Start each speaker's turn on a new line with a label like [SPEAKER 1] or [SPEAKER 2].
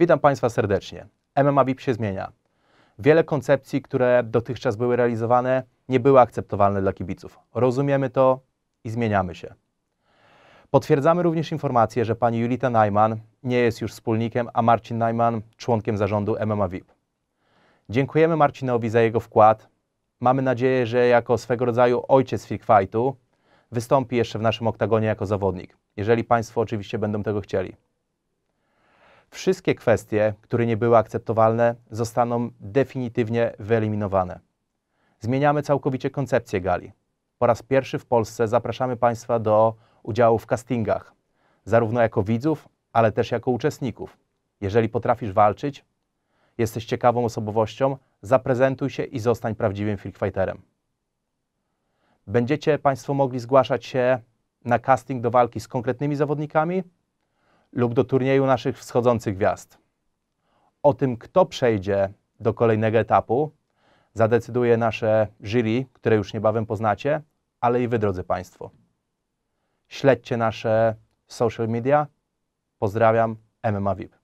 [SPEAKER 1] Witam Państwa serdecznie. MMA VIP się zmienia. Wiele koncepcji, które dotychczas były realizowane, nie były akceptowalne dla kibiców. Rozumiemy to i zmieniamy się. Potwierdzamy również informację, że pani Julita Najman nie jest już wspólnikiem, a Marcin Najman członkiem zarządu MMA VIP. Dziękujemy Marcinowi za jego wkład. Mamy nadzieję, że jako swego rodzaju ojciec Fightu wystąpi jeszcze w naszym oktagonie jako zawodnik, jeżeli Państwo oczywiście będą tego chcieli wszystkie kwestie, które nie były akceptowalne, zostaną definitywnie wyeliminowane. Zmieniamy całkowicie koncepcję gali. Po raz pierwszy w Polsce zapraszamy Państwa do udziału w castingach, zarówno jako widzów, ale też jako uczestników. Jeżeli potrafisz walczyć, jesteś ciekawą osobowością, zaprezentuj się i zostań prawdziwym freakfighterem. Będziecie Państwo mogli zgłaszać się na casting do walki z konkretnymi zawodnikami lub do turnieju naszych wschodzących gwiazd. O tym, kto przejdzie do kolejnego etapu, zadecyduje nasze jury, które już niebawem poznacie, ale i wy, drodzy Państwo. Śledźcie nasze social media. Pozdrawiam, MMA VIP.